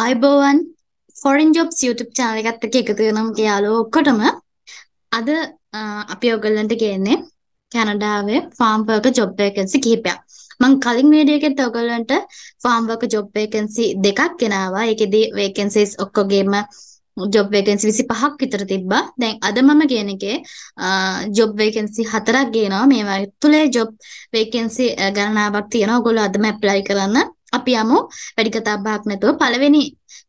ආයිබෝවන් foreign jobs YouTube channel එකත්තක එකතු වෙනම් යාලෝ ඔක්කොටම අද අපි ඔගල්ලන්ට කියන්නේ කැනඩාවේ ෆාම්පර්ක ජොබ්බේකන්සි කිහිපයක් මං කලින් වීඩියකෙත් ඔගල්ලන්ට ෆාම්වර්ක ජොබ්බේකන්සි දෙකක් කෙනවා එකෙදී වේකන්සිස් ඔක්කොගේම ජොබ් වේකන්සි 25ක් විතර තිබ්බා. දැන් අද මම කියන එකේ ජොබ් වේකන්සි හතරක් ගේනවා. මේවා තුලේ ජොබ් වේකන්සි ගණනාවක් තියෙනවා. ඔයගොල්ලෝ අදම ඇප්ලයි කරන්න. අපි යමු වැඩි කතා බහක් නැතුව පළවෙනි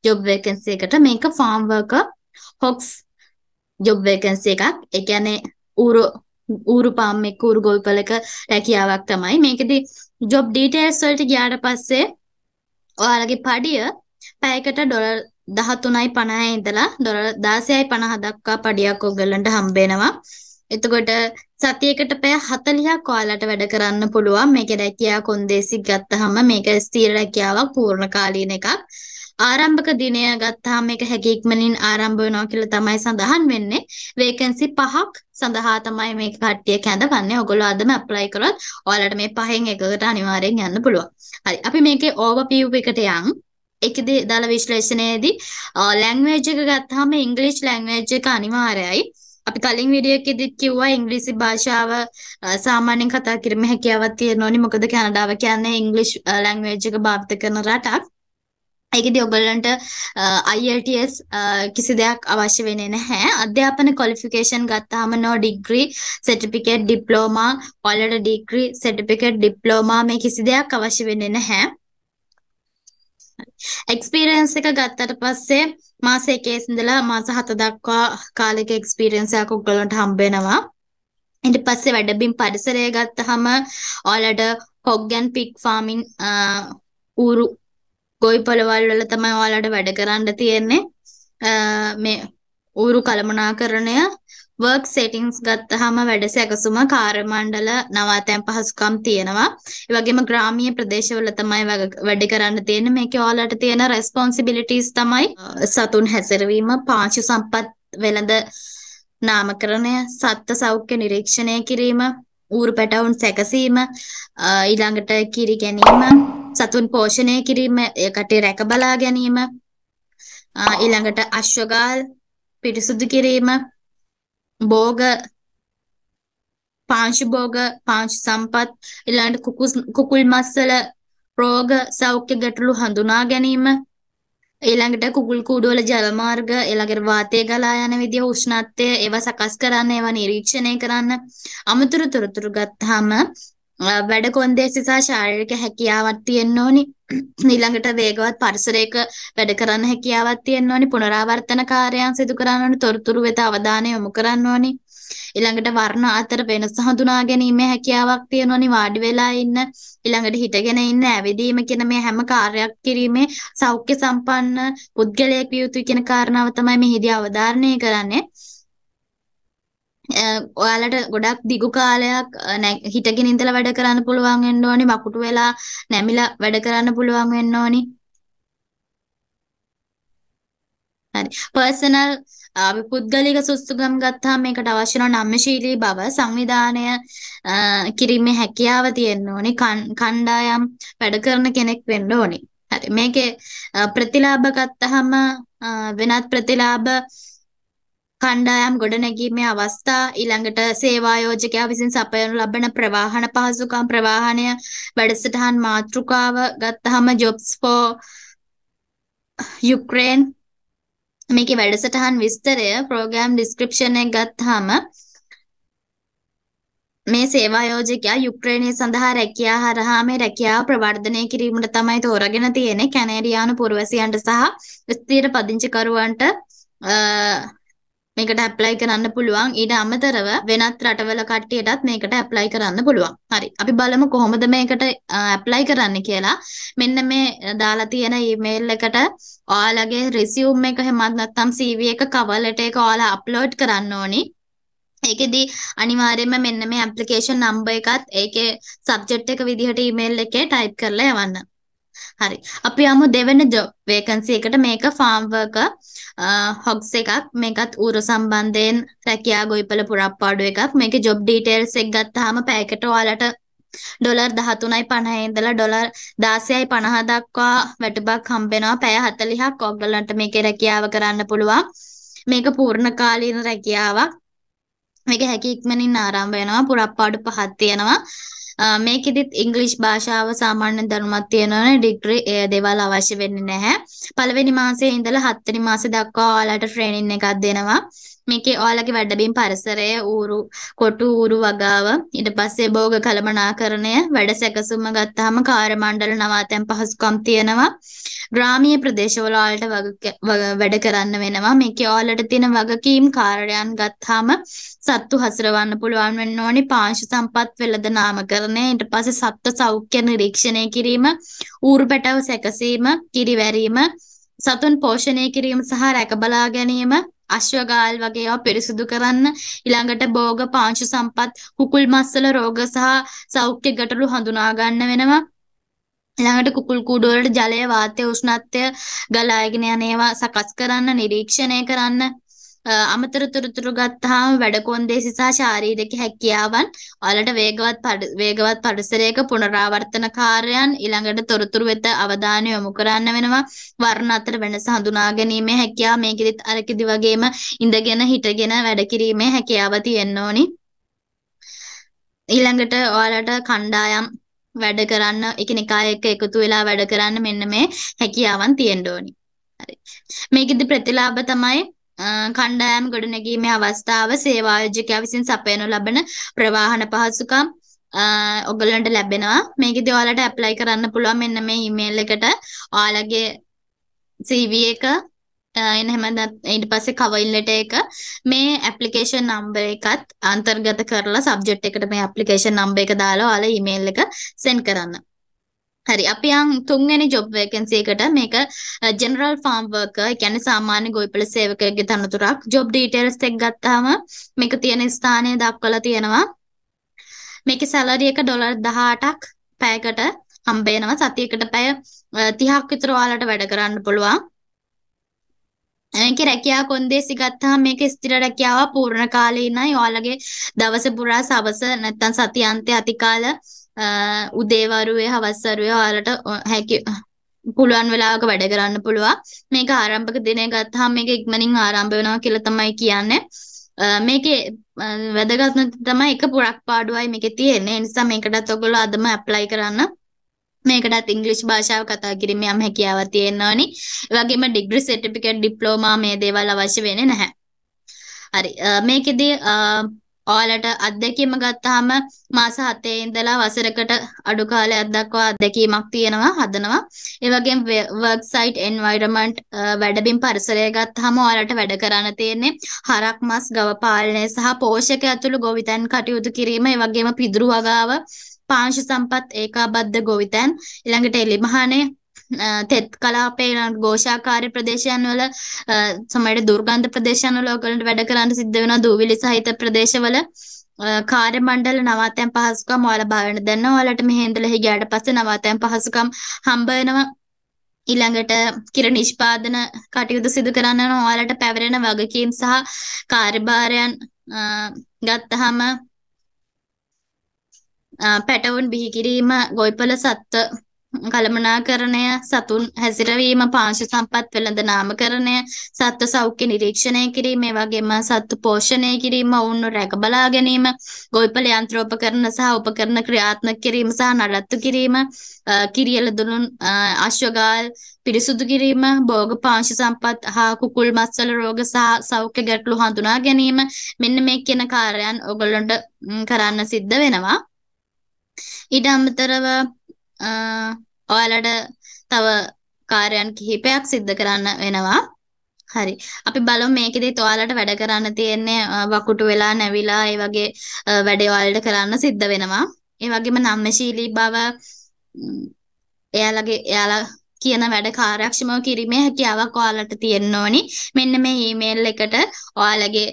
ජොබ් වේකන්සි එකට මේක ෆාම් වර්කර් හොක්ස් ජොබ් වේකන්සි එකක්. ඒ කියන්නේ ඌරු ඌරු පාම් එක්ක ඌරු ගොවිපලක රැකියාවක් තමයි. මේකෙදි ජොබ් ඩීටේල්ස් වලට ගියාට පස්සේ ඔයාලගේ පඩිය පැයකට ඩොලර් 13.50 ඉඳලා ඩොලර් 16.50 දක්වා පඩියක් ඔයගලන්ට හම්බ වෙනවා. එතකොට සතියකට පැය 40ක් ඔයාලට වැඩ කරන්න පුළුවන්. මේකේ රැකියා කොන්දේසික් ගත්තහම මේක ස්ථිර රැකියාවක් පූර්ණ කාලීන එකක්. ආරම්භක දිනය ගත්තාම මේක හැකි ඉක්මනින් ආරම්භ වෙනවා කියලා තමයි සඳහන් වෙන්නේ. වේකන්සි පහක් සඳහා තමයි මේක කට්ටිය කැඳවන්නේ. ඔයගොල්ලෝ අදම ඇප්ලයි කරොත් ඔයාලට මේ පහෙන් එකකට අනිවාර්යෙන් යන්න පුළුවන්. හරි. අපි මේකේ ඕවර්විව් එකට යන්. ඒකදී දාල විශ්ලේෂණයේදී ලැන්ග්වේජ් එක ගත්තාම ඉංග්‍රීසි ලැන්ග්වේජ් එක අනිවාර්යයි. අපි කලින් වීඩියෝ එකෙදිත් කිව්වා ඉංග්‍රීසි භාෂාව සාමාන්‍යයෙන් කතා කිරීමේ හැකියාවක් තියෙන්න ඕනි මොකද කැනඩාව කියන්නේ ඉංග්‍රීසි ලැන්ග්වේජ් එක භාවිත කරන රටක්. ඒකදී ඔයගලන්ට IELTS කිසි දෙයක් අවශ්‍ය වෙන්නේ නැහැ. අධ්‍යාපන ක්වොලිෆිකේෂන් ගත්තාම no degree, certificate, diploma, ඔයාලට degree, certificate, diploma මේ කිසි දෙයක් අවශ්‍ය වෙන්නේ නැහැ. එක්ස්පීරියන්ස් එක ගත්තට පස්සේ මාස එකේ ඉඳලා මාස 7 දක්වා කාලෙක එක්ස්පීරියන්ස් එකක් ඔයගලන්ට හම්බ වෙනවා. ඊට පස්සේ වැඩබිම් පරිසරය ගත්තහම ඔයාලට හොග් ඇන් පික් ෆාමින් ඌරු ගොවිපළවල් වල තමයි ඔයාලට වැඩ කරන්න තියෙන්නේ. මේ ඌරු කළමනාකරණය වර්ක් සෙටින්ග්ස් ගත්තහම වැඩ සැකසුම කාර්මණ්ඩල නවාතැන් පහසුකම් තියෙනවා. ඒ වගේම ග්‍රාමීය ප්‍රදේශවල තමයි වැඩ කරන්න තියෙන්නේ. මේකේ ඔයාලට තියෙන රෙස්පොන්සිබිලිටීස් තමයි සතුන් හැසිරවීම, පාංශු සම්පත් වෙළඳ නාමකරණය, සත්ත්ව සෞඛ්‍ය නිරීක්ෂණය කිරීම, ඌරු පැටවුන් සැකසීම, ඊළඟට කිරි ගැනීම, සතුන් පෝෂණය කිරීම, ඒකට රැකබලා ගැනීම, ඊළඟට අශ්වගාල් පිරිසුදු කිරීම భోగ පාංශුභෝග පාංශ සම්පත් ඊළඟට කුකුල් මස්සල රෝග සෞඛ්‍ය ගැටලු හඳුනා ගැනීම ඊළඟට කුකුල් කූඩු වල ජල මාර්ග ඊළඟට වාතය ගලා යන විදිය උෂ්ණත්වය ඒවා සකස් කරන්න ඒවා නිරීක්ෂණය කරන්න අමතර තොරතුරු ගත්තාම වැඩ කොන්දේසි සහ ශාරීරික හැකියාවක් තියෙන්න ඕනි. ඊළඟට වේගවත් පරිසරයක වැඩ කරන්න හැකියාවක් තියෙන්න ඕනි. පුනරාවර්තනකාරයන් සිදු කරන්න ඕනි. තොරතුරු වෙත අවධානය යොමු කරන්න ඕනි. ඊළඟට වර්ණ අතර වෙනස හඳුනා ගැනීමේ හැකියාවක් තියෙන්න ඕනි. වාඩි වෙලා ඉන්න, ඊළඟට හිටගෙන ඉන්න, ඇවිදීම කියන මේ හැම කාර්යයක් කිරීමේ සෞඛ්‍ය සම්පන්න පුද්ගලයෙක් විය යුතුයි කියන කාරණාව තමයි මෙහිදී අවධාරණය කරන්නේ. ඔයාලට ගොඩක් දිගු කාලයක් හිටගෙන ඉඳලා වැඩ කරන්න පුළුවන් වෙන්න ඕනේ මකුටු වෙලා නැමිලා වැඩ කරන්න පුළුවන් වෙන්න ඕනේ හරි පර්සනල් අපි පුද්ගලික සුසුගම් ගත්තාම මේකට අවශ්‍ය වෙන නම්මශීලී බව සංවිධානය කිරීමේ හැකියාව තියෙන්න ඕනේ කණ්ඩායම් වැඩ කරන කෙනෙක් වෙන්න ඕනේ හරි මේකේ ප්‍රතිලාභ ගත්තාම වෙනත් ප්‍රතිලාභ කණ්ඩායම් ගොඩනැගීමේ අවස්ථා ඊළඟට සේවා යෝජකයා විසින් සපයනු ලබන ප්‍රවාහන පහසුකම් ප්‍රවාහනය වැඩසටහන් මාතෘකාව ගත්තහම jobs for Ukraine මේකේ වැඩසටහන් විස්තරය program description එක ගත්තහම මේ සේවා යෝජකයා යුක්‍රේනය සඳහා රැකියා හරහා මේ රැකියාව ප්‍රවර්ධනය කිරීමට තමයි තෝරගෙන තියෙන්නේ කැනේඩියානු පුරවැසියන්ට සහ ස්ථීර පදිංචිකරුවන්ට මේකට ඇප්ලයි කරන්න පුළුවන් ඊට අමතරව වෙනත් රටවල කට්ටියටත් මේකට ඇප්ලයි කරන්න පුළුවන් හරි අපි බලමු කොහොමද මේකට ඇප්ලයි කරන්න කියලා මෙන්න මේ දාලා තියෙන ඊමේල් එකට ඔයාලගේ රිසියුම් එක හැමත් නැත්නම් CV එක cover letter එක ඔයාලා අප්ලෝඩ් කරන්න ඕනි ඒකෙදි අනිවාර්යයෙන්ම මෙන්න මේ ඇප්ලිකේෂන් නම්බර් එකත් ඒකේ සබ්ජෙක්ට් එක විදිහට ඊමේල් එකේ ටයිප් කරලා යවන්න හරි. අපි යමු දෙවෙනි ජොබ් වේකන්සි එකට මේක ෆාම් වර්ක හොග්ස් එකක් මේකත් ඌරු සම්බන්ධයෙන් රැකියා ගොවිපළ පුරප්පාඩු එකක්. මේකේ ජොබ් ඩීටේල්ස් එක ගත්තාම පැයකට ඔයාලට ඩොලර් 13.50 ඉඳලා ඩොලර් 16.50 දක්වා වැටුපක් හම්බෙනවා. පැය 40ක් ඔයගලන්ට මේකේ රැකියාව කරන්න පුළුවන්. මේක පූර්ණ කාලීන රැකියාවක්. මේක හැකි ඉක්මනින් ආරම්භ වෙනවා. පුරප්පාඩු පහක් තියෙනවා. මේකෙදිත් ඉංග්‍රීසි භාෂාව සාමාන්‍ය දැනුමක් තියෙනවනේ ඩිග්‍රී දේවල් අවශ්‍ය වෙන්නේ නැහැ. පළවෙනි මාසයේ ඉඳලා හත්වෙනි මාසේ දක්වා ඔයාලට ට්‍රේනින් එකක් දෙනවා. මේකේ ඔයාලගේ වැඩබිම් පරිසරය ඌරු කොටු ඌරු වගාව ඊට පස්සේ භෝග කළමනාකරණය වැඩ සැකසුම ගත්තාම කාර්ය මණ්ඩල නවාතැන් පහසුකම් තියෙනවා ග්‍රාමීය ප්‍රදේශවල ඔයාලට වැඩ කරන්න වෙනවා මේකේ ඔයාලට තියෙන වගකීම් කාර්යයන් ගත්තාම සත්තු හසරවන්න පුළුවන් වෙන්න ඕනි පාංශු සම්පත් වෙළඳ නාමකරණය ඊට පස්සේ සත්ත්ව සෞඛ්‍ය නිරීක්ෂණය කිරීම ඌරු පැටව සැකසීම කිරිවැරීම සතුන් පෝෂණය කිරීම සහ රැකබලා ගැනීම අශ්වගාල් වගේ ඒවා පිරිසුදු කරන්න ඊළඟට භෝග පාංශු සම්පත් කුකුල් මස්සල රෝග සහ සෞඛ්‍ය ගැටලු හඳුනා ගන්න වෙනවා ඊළඟට කුකුල් කූඩු වලට ජලය වාතය උෂ්ණත්වය ගලාගෙන යන ඒවා සකස් කරන්න නිරීක්ෂණය කරන්න අමතර තොරතුරු ගත්තාම වැඩ කොන්දේසි සහ ශාරීරික හැකියාවන් වලට වේගවත් වේගවත් පරිසරයක පුනරාවර්තන කාර්යයන් ඊළඟට තොරතුරු වෙත අවධානය යොමු කරන්න වෙනවා වර්ණ අතර වෙනස හඳුනා ගැනීමේ හැකියාව මේකෙදිත් අරකෙදි වගේම ඉඳගෙන හිටගෙන වැඩ කිරීමේ හැකියාව තියෙන්න ඕනි ඊළඟට ඔයාලට කණ්ඩායම් වැඩ කරන්න එකිනෙකා එක්ක එකතු වෙලා වැඩ කරන්න මෙන්න මේ හැකියාවන් තියෙන්න ඕනි. හරි. මේකෙදි ප්‍රතිලාභ තමයි කණ්ඩායම් ගොඩනැගීමේ අවස්ථාව සේවා යෝජකයා විසින් සපයනු ලබන ප්‍රවාහන පහසුකම් ඔගලන්ට ලැබෙනවා. මේකදී ඔයාලට ඇප්ලයි කරන්න පුළුවන් මෙන්න මේ ඊමේල් එකට ඔයාලගේ CV එක එන හැමදාම ඊට පස්සේ cover letter එක මේ application number එකත් අන්තර්ගත කරලා subject එකට මේ application number එක දාලා ඔයාලා email එක send කරන්න. හරි අපි යන් තුන්වෙනි ජොබ් වේකන්සි එකට මේක ජෙනරල් ෆාම් වර්කර් ඒ කියන්නේ සාමාන්‍ය ගොවිපළ සේවකයෙක්ගේ තනතුරක් ජොබ් ඩීටේල්ස් එක ගත්තාම මේක තියෙන ස්ථානය දක්වලා තියෙනවා මේකේ සැලරි එක ඩොලර් 18ක් පැයකට හම්බ වෙනවා සතියකට පැය 30ක් විතර ඔයාලට වැඩ කරන්න පුළුවන් මේක රැකියා කොන්දේසි ගත්තාම මේක ස්ථිර රැකියාව පූර්ණ කාලීනයි. ඔයාලගේ දවස පුරා සවස නැත්නම් සති අන්තය අතිකාල උදේවරුවේ හවස්වරුවේ ඔයාලට හැකි පුළුවන් වෙලාවක වැඩ කරන්න පුළුවන්. මේක ආරම්භක දිනේ ගත්තාම මේක ඉක්මනින් ආරම්භ වෙනවා කියලා තමයි කියන්නේ. මේකේ වැදගත්ම තමයි එක පුරක් පාඩුවයි මේකේ තියෙන්නේ. ඒ නිසා මේකටත් ඔයගොල්ලෝ අදම ඇප්ලයි කරන්න. මේකටත් ඉංග්‍රීසි භාෂාව කතා කිරීමේ යම් හැකියාවක් තියෙනවනි. ඒ වගේම ඩිග්‍රී සර්ටිෆිකේට් ඩිප්ලෝමා මේ දේවල් අවශ්‍ය වෙන්නේ නැහැ. හරි. මේකෙදී ඔයාලට අත්දැකීම ගත්තාම මාස 7 ඉඳලා වසරකට අඩු කාලයක් දක්වා අත්දැකීමක් තියෙනවා හදනවා. ඒ වගේම work site environment වැඩබිම් පරිසරය ගත්තාම ඔයාලට වැඩ කරන්න තියෙන්නේ හරක් මස් ගව පාලනය සහ පෝෂක ඇතුළු ගොවිතැන් කටයුතු කිරීම, ඒ වගේම පිදුරු වගාව, පාංශු සම්පත් ඒකාබද්ධ ගොවිතැන්, ඊළඟට එලිමහනේ තෙත් කලාපේ ഘോഷාකාරී ප්‍රදේශයන් වල සමහර දුර්ගන්ධ ප්‍රදේශයන් වල ඔයගලන්ට වැඩ කරන්න සිද්ධ වෙනවා දූවිලි සහිත ප්‍රදේශවල කාර්ය මණ්ඩල නවාතැන් පහසුකම් ඔයාලා බලන්න දැන් ඔයාලට මෙහි ඉඳලා එහි ගියාට පස්සේ නවාතැන් පහසුකම් හම්බ වෙනවා ඊළඟට කිර නිෂ්පාදන කටයුතු සිදු කරන්න ඔයාලට පැවරෙන වගකීම් සහ කාර්යභාරයන් ගත්තහම පැටවුන් බිහි කිරීම ගොවිපළ සත්ත්ව කළමනාකරණය සතුන් හැසිරවීම පාංශ සම්පත් වෙළඳ නාමකරණය සත්ව සෞඛ්‍ය නිරීක්ෂණය කිරීම ඒ වගේම සත්තු පෝෂණය කිරීම ඔවුන් රැකබලා ගැනීම ගොවිපළ යන්ත්‍රෝපකරණ සහ උපකරණ ක්‍රියාත්මක කිරීම සහ නඩත්තු කිරීම කිරියල දුනුන් අශ්වගාල් පිරිසුදු කිරීම භෝග පාංශ සම්පත් හා කුකුල් මස්වල රෝග සහ සෞඛ්‍ය ගැටලු හඳුනා ගැනීම මෙන්න මේ කියන කාර්යයන් ඔයගොල්ලන්ට කරන්න සිද්ධ වෙනවා ඊට අමතරව ඔයාලට තව කාර්යයන් කිහිපයක් සිද්ධ කරන්න වෙනවා. හරි. අපි බලමු මේකෙදිත් ඔයාලට වැඩ කරන්න තියෙන්නේ වකුටු වෙලා නැවිලා ඒ වගේ වැඩ ඔයාලට කරන්න සිද්ධ වෙනවා. ඒ වගේම නම්මශීලී බව එයාලගේ එයාලා කියන වැඩ කාර්යක්ෂමව කිරීමේ හැකියාවක් ඔයාලට තියෙන්න ඕනි. මෙන්න මේ ඊමේල් එකට ඔයාලගේ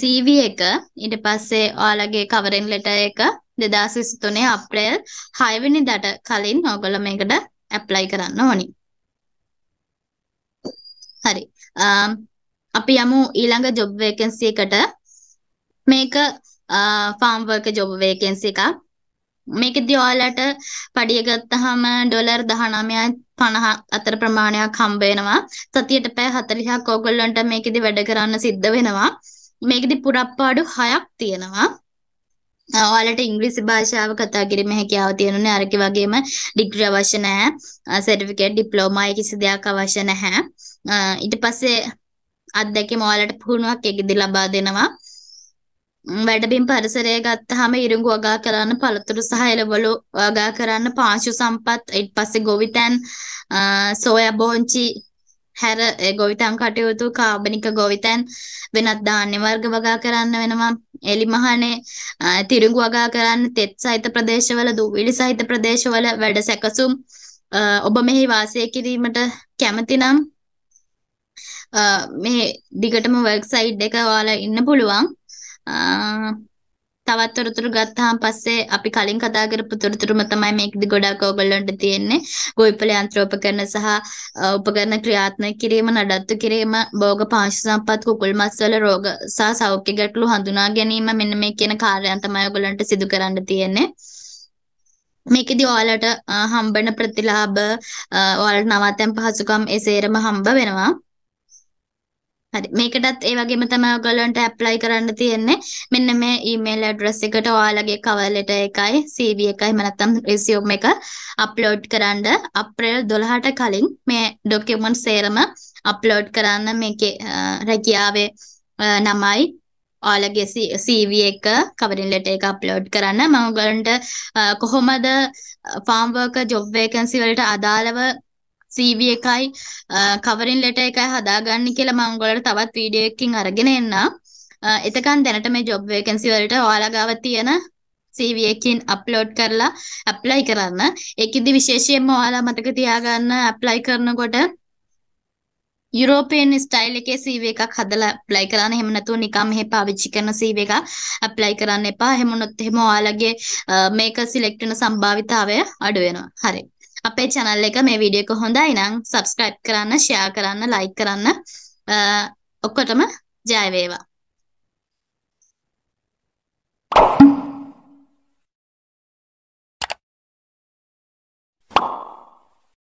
CV එක ඊට පස්සේ ඔයාලගේ කවරින් ලෙටර් එක 2023 අප්‍රේල් 6 වෙනිදාට කලින් ඔයගොල්ලෝ මේකට ඇප්ලයි කරන්න ඕනි. හරි. අපි යමු ඊළඟ ජොබ් වේකන්සි එකට. මේක ෆාම් වර්ක ජොබ් වේකන්සි එකක්. මේකදී ඔයාලට පඩිය ගත්තාම ඩොලර් 19.50 අතර ප්‍රමාණයක් හම්බ වෙනවා. සතියට පැය 40ක් ඕගොල්ලන්ට මේකෙදි වැඩ කරන්න සිද්ධ වෙනවා. මේකෙදි පුරප්පාඩු 6ක් තියෙනවා. ඔයාලට ඉංග්‍රීසි භාෂාව කතා කිරීම හැකියාව තියෙනුනේ අරකේ වගේම ඩිග්‍රී අවශ්‍ය නැහැ සර්ටිෆිකේට් ඩිප්ලෝමා කිසි දෙයක් අවශ්‍ය නැහැ ඊට පස්සේ අත්දැකීම් ඔයාලට පුහුණුවක් ඒකෙදි ලබා දෙනවා වැඩබිම් පරිසරය ගත්තාම ඉරිඟු වගා කරන්න පළතුරු සහ එළවලු වගා කරන්න පාංශු සම්පත් ඊට පස්සේ ගොවිතැන් සෝයා බෝංචි හැර ගොවිතැන් කටයුතු කාබනික ගොවිතැන් වෙනත් ධාන්‍ය වර්ග වගා කරන්න වෙනවා එලි මහනේ තිරිඟු වගා කරන්න තෙත් සහිත ප්‍රදේශවල දුවිලි සහිත ප්‍රදේශවල වැඩ සැකසුම් ඔබ මෙහි වාසය කිරීමට කැමතිනම් මේ දිගටම වර්ක් සයිට් එක ඔයාලා ඉන්න පුළුවන් තවත් තොරතුරු ගත්තාන් පස්සේ අපි කලින් කතා කරපු තොරතුරුම තමයි මේකදී ගොඩක් ඔයගොල්ලන්ට තියෙන්නේ. ගොවිපළ යන්ත්‍රෝපකරණ සහ උපකරණ ක්‍රියාත්මක කිරීම නඩත්තු කිරීම භෝග පාංශු සම්පත් කුකුල් මස්වල රෝග සහ සෞඛ්‍ය ගැටලු හඳුනා ගැනීම මෙන්න මේ කියන කාර්යයන් තමයි ඔයගොල්ලන්ට සිදු කරන්න තියෙන්නේ. මේකෙදී ඔයාලට හම්බෙන ප්‍රතිලාභ ඔයාලට නවාතැන් පහසුකම් එසේරම හම්බ වෙනවා. හරි මේකටත් ඒ වගේම තමයි ඔයගොල්ලන්ට ඇප්ලයි කරන්න තියෙන්නේ මෙන්න මේ ඊමේල් ඇඩ්‍රස් එකට ඔයාලගේ cover letter එකයි CV එකයි එහෙම නැත්නම් resume එක අප්ලෝඩ් කරන්න අප්‍රේල් 12ට කලින් මේ ડોකියුමන්ට්ස් සේරම අප්ලෝඩ් කරන්න මේකේ රැකියාවේ නමයි ඔයාලගේ CV එක cover letter එක අප්ලෝඩ් කරන්න මම ඔයගොල්ලන්ට කොහොමද farm worker job vacancy වලට අදාළව CV එකයි කවරින් ලෙටර් එකයි හදාගන්න කියලා මම උගලට තවත් වීඩියෝ එකකින් අරගෙන එන්නම්. එතකන් දැනට මේ ජොබ් වේකන්සි වලට ඔයාලා ගාව තියෙන CV එකකින් අප්ලෝඩ් කරලා ඇප්ලයි කරන්න. ඒකෙදි විශේෂයෙන්ම ඔයාලා මතක තියාගන්න ඇප්ලයි කරනකොට යුරෝපියන් ස්ටයිල් එකේ CV එකක් හදලා ඇප්ලයි කරන්න. එහෙම නැතුව නිකම් මෙහෙ පාවිච්චි කරන CV එකක් ඇප්ලයි කරන්න එපා. එහෙම නොත් එහෙම ඔයාලගේ මේක සිලෙක්ට් වෙන සම්භාවිතාවය අඩු වෙනවා. හරි. අපේ channel එක මේ වීඩියෝ එක හොඳයි නම් subscribe කරන්න, share කරන්න, like කරන්න ඔක්කොටම ජය වේවා.